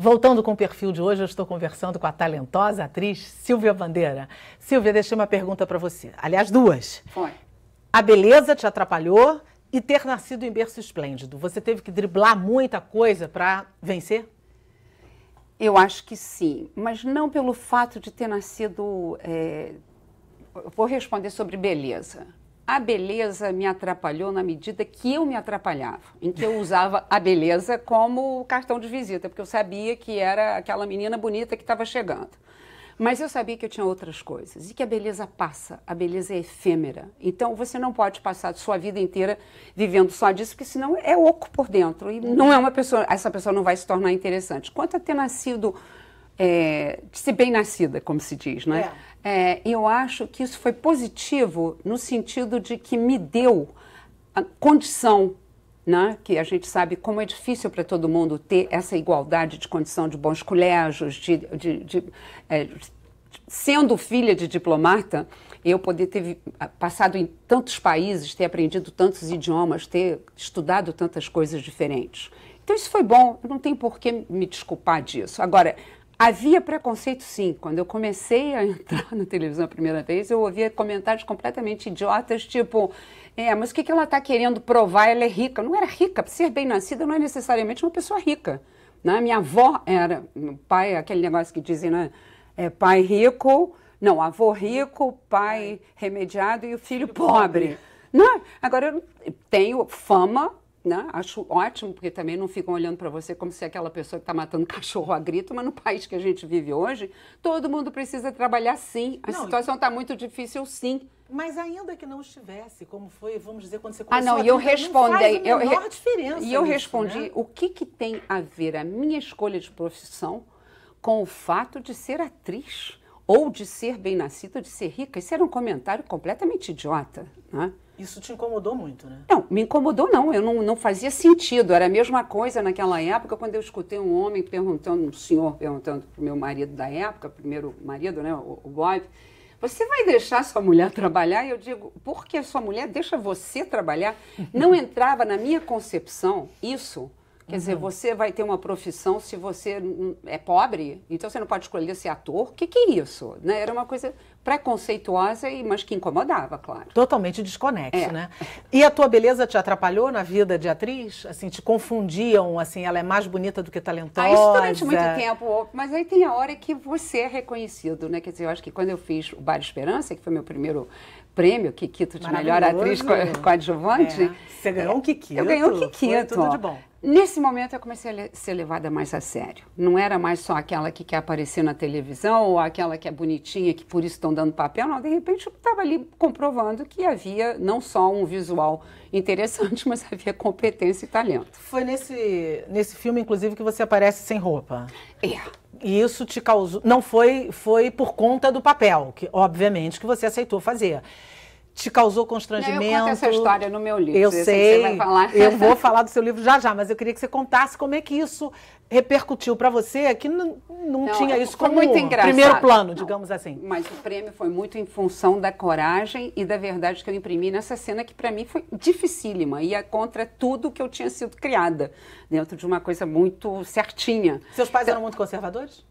Voltando com o perfil de hoje, eu estou conversando com a talentosa atriz Silvia Bandeira. Silvia, deixei uma pergunta para você. Aliás, duas. Foi. A beleza te atrapalhou e ter nascido em berço esplêndido. Você teve que driblar muita coisa para vencer? Eu acho que sim, mas não pelo fato de ter nascido. É... Eu vou responder sobre beleza a beleza me atrapalhou na medida que eu me atrapalhava, em que eu usava a beleza como cartão de visita, porque eu sabia que era aquela menina bonita que estava chegando. Mas eu sabia que eu tinha outras coisas e que a beleza passa, a beleza é efêmera. Então você não pode passar sua vida inteira vivendo só disso, porque senão é oco por dentro e não é uma pessoa, essa pessoa não vai se tornar interessante. Quanto a ter nascido é, de ser bem nascida, como se diz, né? É. é. eu acho que isso foi positivo no sentido de que me deu a condição né? que a gente sabe como é difícil para todo mundo ter essa igualdade de condição de bons colégios, de, de, de é, sendo filha de diplomata, eu poder ter passado em tantos países, ter aprendido tantos idiomas, ter estudado tantas coisas diferentes. Então isso foi bom, eu não tem por que me desculpar disso. Agora, Havia preconceito, sim. Quando eu comecei a entrar na televisão a primeira vez, eu ouvia comentários completamente idiotas, tipo, é, mas o que, que ela está querendo provar? Ela é rica. Não era rica. Ser bem-nascida não é necessariamente uma pessoa rica. Né? Minha avó era, pai, aquele negócio que dizem, né? É, pai rico, não, avô rico, pai remediado e o filho pobre. Não, agora eu tenho fama né? Acho ótimo, porque também não ficam olhando para você como se é aquela pessoa que está matando cachorro a grito, mas no país que a gente vive hoje, todo mundo precisa trabalhar sim. A não, situação está muito difícil, sim. Mas ainda que não estivesse, como foi, vamos dizer, quando você ah, começou Ah, não, e eu respondi. É, a diferença e eu nisso, respondi né? o que, que tem a ver a minha escolha de profissão com o fato de ser atriz ou de ser bem-nascida, de ser rica. Isso era um comentário completamente idiota. Né? Isso te incomodou muito, né? Não, me incomodou não, eu não, não fazia sentido. Era a mesma coisa naquela época quando eu escutei um homem perguntando, um senhor perguntando para o meu marido da época, primeiro marido, né, o, o Bob, você vai deixar sua mulher trabalhar? E eu digo, por que sua mulher deixa você trabalhar? Não entrava na minha concepção isso Quer uhum. dizer, você vai ter uma profissão se você é pobre, então você não pode escolher ser ator. O que, que é isso? Né? Era uma coisa preconceituosa, e, mas que incomodava, claro. Totalmente desconexo, é. né? E a tua beleza te atrapalhou na vida de atriz? Assim, te confundiam, assim, ela é mais bonita do que talentosa? Ah, isso durante muito tempo, mas aí tem a hora que você é reconhecido, né? Quer dizer, eu acho que quando eu fiz o Bar Esperança, que foi meu primeiro prêmio Kikito de melhor atriz coadjuvante. é. Você ganhou um é, Kikito. Eu ganhei um Kikito. Foi tudo de bom. Nesse momento eu comecei a ser levada mais a sério. Não era mais só aquela que quer aparecer na televisão ou aquela que é bonitinha, que por isso estão dando papel. Não, de repente eu estava ali comprovando que havia não só um visual interessante, mas havia competência e talento. Foi nesse, nesse filme, inclusive, que você aparece sem roupa. É. E isso te causou. Não foi, foi por conta do papel, que obviamente que você aceitou fazer te causou constrangimento. Não, eu conto essa história no meu livro. Eu assim, sei, sei você vai falar. eu vou falar do seu livro já já, mas eu queria que você contasse como é que isso repercutiu para você, que não, não, não tinha é, isso como muito primeiro plano, não, digamos assim. Mas o prêmio foi muito em função da coragem e da verdade que eu imprimi nessa cena que para mim foi dificílima, ia contra tudo que eu tinha sido criada, dentro de uma coisa muito certinha. Seus pais então, eram muito conservadores?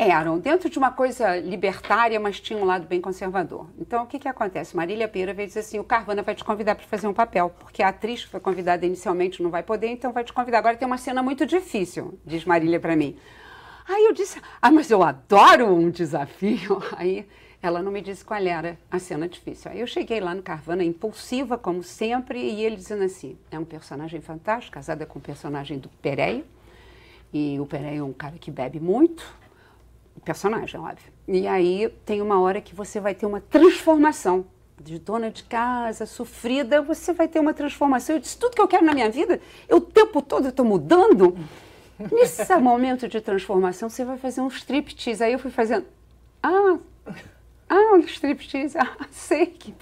Eram dentro de uma coisa libertária, mas tinha um lado bem conservador. Então, o que, que acontece? Marília Pera veio dizer assim: o Carvana vai te convidar para fazer um papel, porque a atriz que foi convidada inicialmente não vai poder, então vai te convidar. Agora tem uma cena muito difícil, diz Marília para mim. Aí eu disse: ah, mas eu adoro um desafio. Aí ela não me disse qual era a cena difícil. Aí eu cheguei lá no Carvana, impulsiva, como sempre, e ele dizendo assim: é um personagem fantástico, casada com o um personagem do Pereio. E o Pereio é um cara que bebe muito personagem, óbvio. E aí tem uma hora que você vai ter uma transformação. De dona de casa, sofrida, você vai ter uma transformação. Eu disse, tudo que eu quero na minha vida, eu o tempo todo eu estou mudando. Nesse momento de transformação, você vai fazer um striptease. Aí eu fui fazendo, ah, ah, um striptease, ah, sei que...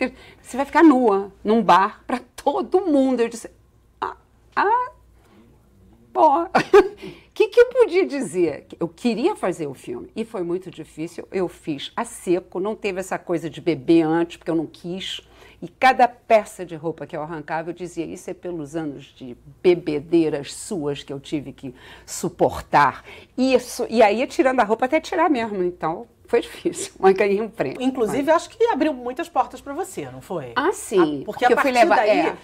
Você vai ficar nua num bar para todo mundo. Eu disse, ah, ah, porra. de dizer que eu queria fazer o filme e foi muito difícil, eu fiz a seco, não teve essa coisa de beber antes, porque eu não quis. E cada peça de roupa que eu arrancava, eu dizia: Isso é pelos anos de bebedeiras suas que eu tive que suportar. Isso, e aí, tirando a roupa, até tirar mesmo. Então, foi difícil, mas ganhei um prêmio. Inclusive, mas... acho que abriu muitas portas para você, não foi? Ah, sim. A, porque, porque, a partir eu fui levar, daí, é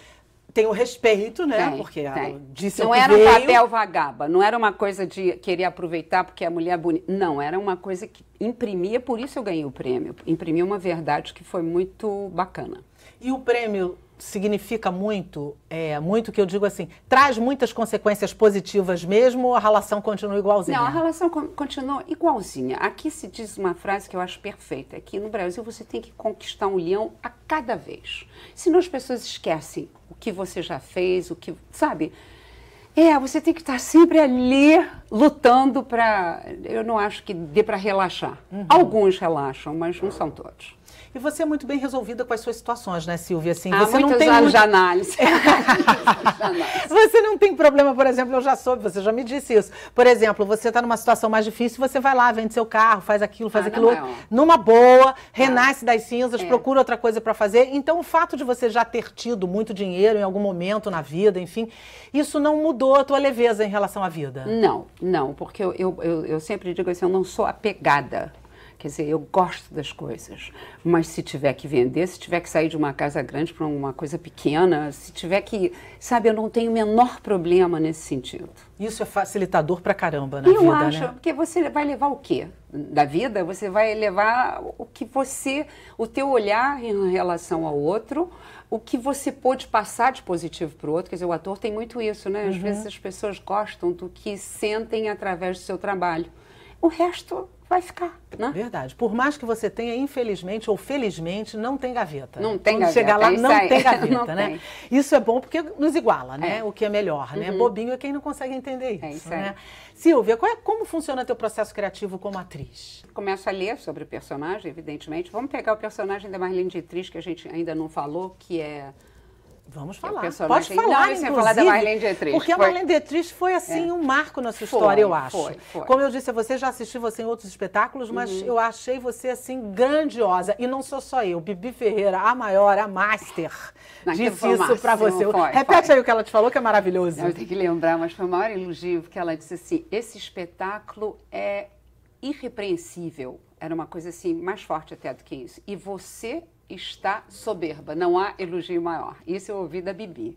tem o respeito, né? Tem, porque tem. disse Não era veio. um papel vagaba, não era uma coisa de querer aproveitar porque a mulher é bonita. Não, era uma coisa que imprimia, por isso eu ganhei o prêmio. Imprimiu uma verdade que foi muito bacana. E o prêmio significa muito, é, muito que eu digo assim, traz muitas consequências positivas mesmo ou a relação continua igualzinha? Não, a relação continua igualzinha. Aqui se diz uma frase que eu acho perfeita, que no Brasil você tem que conquistar um leão a cada vez. Senão as pessoas esquecem o que você já fez, o que, sabe? É, você tem que estar sempre ali lutando para. Eu não acho que dê para relaxar. Uhum. Alguns relaxam, mas não são todos. E você é muito bem resolvida com as suas situações, né, Silvia? Assim, Há você não tem anos muito... de análise. você não tem problema, por exemplo, eu já soube, você já me disse isso. Por exemplo, você está numa situação mais difícil, você vai lá, vende seu carro, faz aquilo, faz ah, aquilo é outro. Numa boa, é. renasce das cinzas, é. procura outra coisa para fazer. Então, o fato de você já ter tido muito dinheiro em algum momento na vida, enfim, isso não mudou a tua leveza em relação à vida? Não, não, porque eu, eu, eu sempre digo assim, eu não sou apegada Quer dizer, eu gosto das coisas, mas se tiver que vender, se tiver que sair de uma casa grande para uma coisa pequena, se tiver que. Sabe, eu não tenho o menor problema nesse sentido. Isso é facilitador para caramba na eu vida, Eu acho, né? porque você vai levar o quê da vida? Você vai levar o que você, o teu olhar em relação ao outro, o que você pode passar de positivo para o outro. Quer dizer, o ator tem muito isso, né? Às uhum. vezes as pessoas gostam do que sentem através do seu trabalho. O resto vai ficar, né? Verdade. Por mais que você tenha, infelizmente ou felizmente, não tem gaveta. Não tem Quando gaveta. chegar lá, não tem gaveta, né? Isso é bom porque nos iguala, né? É. O que é melhor, né? Uhum. Bobinho é quem não consegue entender isso, é isso né? Aí. Silvia, é, como funciona teu processo criativo como atriz? Começo a ler sobre o personagem, evidentemente. Vamos pegar o personagem da Marlene Dietrich, que a gente ainda não falou, que é Vamos falar. Pode falar, inclusive, falar da Marlene Dietrich. Porque foi. a Marlene Dietrich foi, assim, é. um marco na sua história, foi, eu acho. Foi, foi. Como eu disse a você, já assisti você em outros espetáculos, mas uhum. eu achei você, assim, grandiosa. E não sou só eu. Bibi Ferreira, a maior, a master, disse isso para você. Repete aí o que ela te falou, que é maravilhoso. Eu tenho que lembrar, mas foi o maior elogio, porque ela disse assim, esse espetáculo é irrepreensível. Era uma coisa, assim, mais forte até do que isso. E você está soberba, não há elogio maior. Isso eu ouvi da Bibi.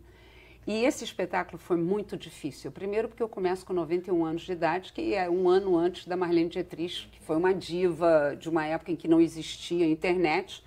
E esse espetáculo foi muito difícil. Primeiro porque eu começo com 91 anos de idade, que é um ano antes da Marlene Dietrich, que foi uma diva de uma época em que não existia internet,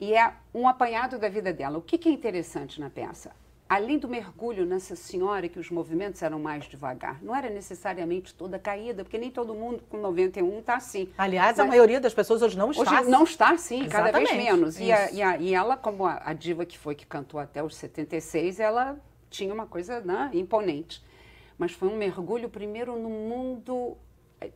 e é um apanhado da vida dela. O que, que é interessante na peça? além do mergulho nessa senhora, que os movimentos eram mais devagar, não era necessariamente toda caída, porque nem todo mundo com 91 está assim. Aliás, Mas, a maioria das pessoas hoje não está hoje assim. não está assim, cada vez menos. E, a, e, a, e, ela, como a, a, diva que foi que cantou até os 76, ela tinha uma coisa né, imponente. Mas foi um mergulho, primeiro, no mundo,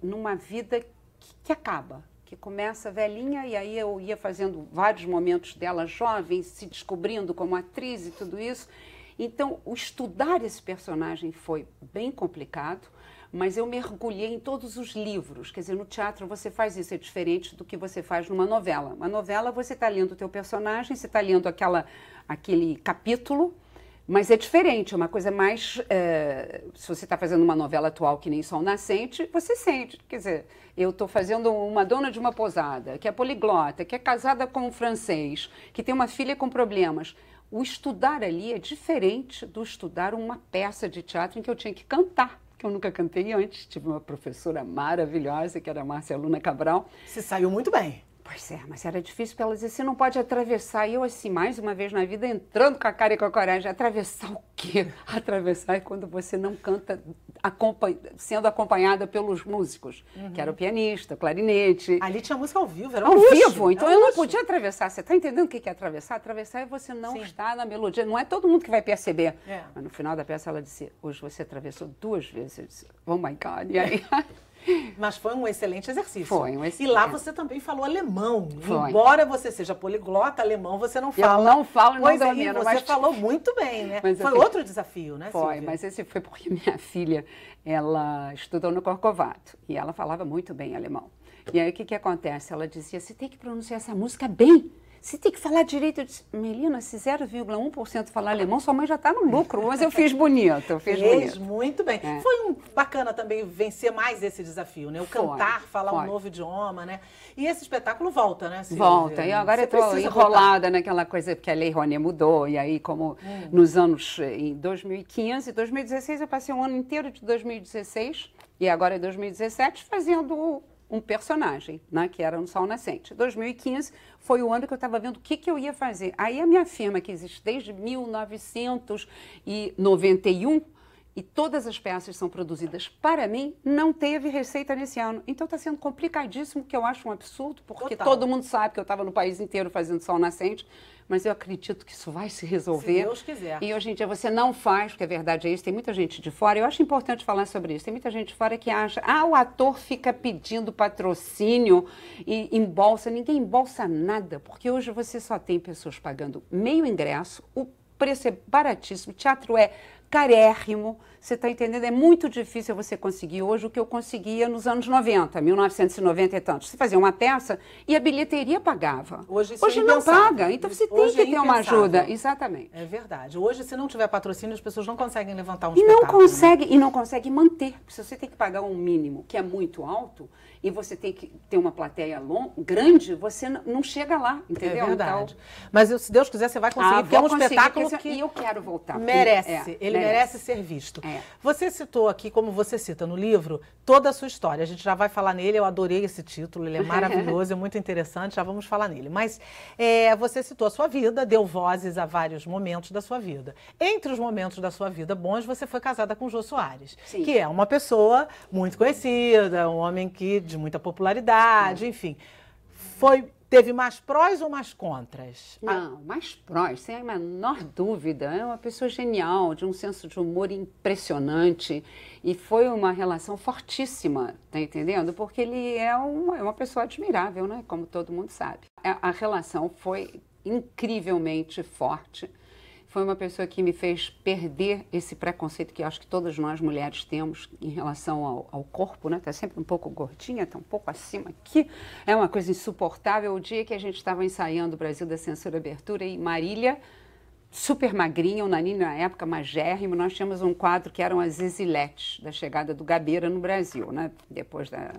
numa vida que, que acaba, que começa velhinha e aí eu ia fazendo vários momentos dela jovem, se descobrindo como atriz e tudo isso. Então, o estudar esse personagem foi bem complicado, mas eu mergulhei em todos os livros. Quer dizer, no teatro você faz isso, é diferente do que você faz numa novela. Uma novela você está lendo o teu personagem, você está lendo aquela, aquele capítulo, mas é diferente, é uma coisa mais. É, se você está fazendo uma novela atual que nem Sol Nascente, você sente. Quer dizer, eu estou fazendo uma dona de uma posada, que é poliglota, que é casada com um francês, que tem uma filha com problemas o estudar ali é diferente do estudar uma peça de teatro em que eu tinha que cantar que eu nunca cantei antes. Tive uma professora maravilhosa, que era a Márcia Luna Cabral. Se saiu muito bem. Pois é, mas era difícil para ela dizer, você não pode atravessar. E eu, assim, mais uma vez na vida, entrando com a cara e com a coragem. Atravessar o quê? Atravessar é quando você não canta acompan... sendo acompanhada pelos músicos, uhum. que era o uhum. pianista, o clarinete. Ali tinha música ao vivo, era um Ao luxo, vivo, então eu luxo. não podia atravessar. Você está entendendo o que é atravessar? Atravessar é você não Sim. estar na melodia. Não é todo mundo que vai perceber. É. Mas no final da peça ela disse, hoje você atravessou duas vezes. Eu disse, oh my God. E aí... Mas foi um excelente exercício. Foi um excelente. E lá você também falou alemão. Foi. Embora você seja poliglota, alemão você não fala. Eu não falo, não pois é, domino. você mas... falou muito bem, né? Mas foi assim, outro desafio, né, Foi, Silvia? mas esse foi porque minha filha, ela estudou no Corcovado e ela falava muito bem alemão. E aí o que, que acontece? Ela dizia, você tem que pronunciar essa música bem. Você tem que falar direito. Eu disse, Melina, esse 0,1% falar alemão, sua mãe já está no lucro. Mas eu fiz bonito, eu fiz Fez bonito. muito bem. É. Foi um, bacana também vencer mais esse desafio, né? O foi, cantar, falar foi. um novo idioma, né? E esse espetáculo volta, né? Silvia? Volta. E agora Você eu estou enrolada voltar. naquela coisa, porque a Lei Rouanet mudou. E aí, como hum. nos anos, em 2015, 2016, eu passei um ano inteiro de 2016 e agora é em 2017 fazendo um personagem, né, que era no Sol Nascente. 2015 foi o ano que eu estava vendo o que, que eu ia fazer. Aí a minha firma, que existe desde 1991, e todas as peças são produzidas para mim, não teve receita nesse ano. Então está sendo complicadíssimo, que eu acho um absurdo, porque Total. todo mundo sabe que eu estava no país inteiro fazendo sol nascente mas eu acredito que isso vai se resolver. Se Deus quiser. E hoje em dia você não faz, porque a verdade é isso, tem muita gente de fora, eu acho importante falar sobre isso, tem muita gente de fora que acha, ah, o ator fica pedindo patrocínio e embolsa, ninguém embolsa nada, porque hoje você só tem pessoas pagando meio ingresso, o preço é baratíssimo, o teatro é carérrimo. Você está entendendo? É muito difícil você conseguir hoje o que eu conseguia nos anos 90, 1990 e tanto. Você fazia uma peça e a bilheteria pagava. Hoje, é hoje é não paga, então você hoje tem que é ter uma ajuda. Exatamente. É verdade. Hoje, se não tiver patrocínio, as pessoas não conseguem levantar um e não né? consegue E não consegue manter, porque se você tem que pagar um mínimo que é muito alto e você tem que ter uma plateia long, grande, você não chega lá, é entendeu? É verdade. Então, Mas se Deus quiser, você vai conseguir, ah, é um espetáculo que... E eu quero voltar. Merece. é, ele merece merece ser visto. É. Você citou aqui, como você cita no livro, toda a sua história. A gente já vai falar nele, eu adorei esse título, ele é maravilhoso, é muito interessante, já vamos falar nele. Mas é, você citou a sua vida, deu vozes a vários momentos da sua vida. Entre os momentos da sua vida bons, você foi casada com Jô Soares, Sim. que é uma pessoa muito conhecida, um homem que de muita popularidade, Sim. enfim. Foi Teve mais prós ou mais contras? Não, mais prós, sem a menor dúvida. É uma pessoa genial, de um senso de humor impressionante. E foi uma relação fortíssima, tá entendendo? Porque ele é uma, é uma pessoa admirável, né? Como todo mundo sabe. A, a relação foi incrivelmente forte foi uma pessoa que me fez perder esse preconceito que acho que todas nós mulheres temos em relação ao, ao corpo, né? Tá sempre um pouco gordinha, tá um pouco acima aqui. É uma coisa insuportável. O dia que a gente estava ensaiando o Brasil da Censura Abertura e Marília, super magrinha, o Nanini na época magérrimo, nós tínhamos um quadro que eram as exiletes da chegada do Gabeira no Brasil, né? Depois da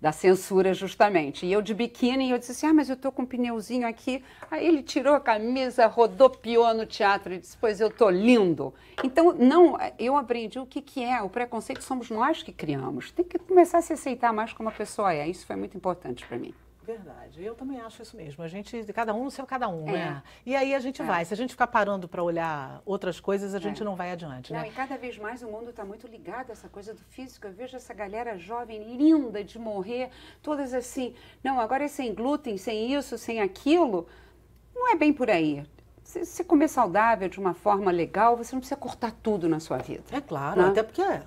da censura justamente. E eu de biquíni, eu disse assim, ah, mas eu estou com um pneuzinho aqui. Aí ele tirou a camisa, rodopiou no teatro e disse, pois eu estou lindo. Então, não, eu aprendi o que, que é, o preconceito somos nós que criamos. Tem que começar a se aceitar mais como a pessoa é, isso foi muito importante para mim. Verdade, eu também acho isso mesmo. A gente, cada um no seu cada um, é. né? E aí a gente é. vai. Se a gente ficar parando para olhar outras coisas, a é. gente é. não vai adiante, não, né? E cada vez mais o mundo está muito ligado a essa coisa do físico. Eu vejo essa galera jovem, linda de morrer, todas assim, não, agora é sem glúten, sem isso, sem aquilo. Não é bem por aí se você comer saudável de uma forma legal, você não precisa cortar tudo na sua vida. É claro, né? até porque é,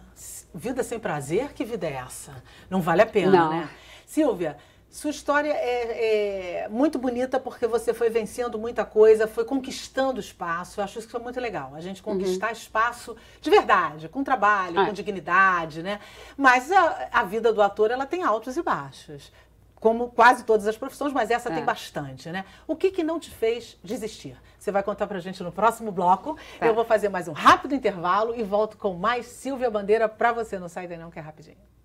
vida sem prazer, que vida é essa? Não vale a pena, não. né? Silvia, sua história é, é, muito bonita porque você foi vencendo muita coisa, foi conquistando espaço. Eu acho isso que foi muito legal. A gente conquistar uhum. espaço de verdade, com trabalho, é. com dignidade, né? Mas a, a, vida do ator ela tem altos e baixos, como quase todas as profissões, mas essa é. tem bastante, né? O que que não te fez desistir? Você vai contar pra gente no próximo bloco. Tá. Eu vou fazer mais um rápido intervalo e volto com mais Silvia Bandeira pra você. Não sai daí não, que é rapidinho.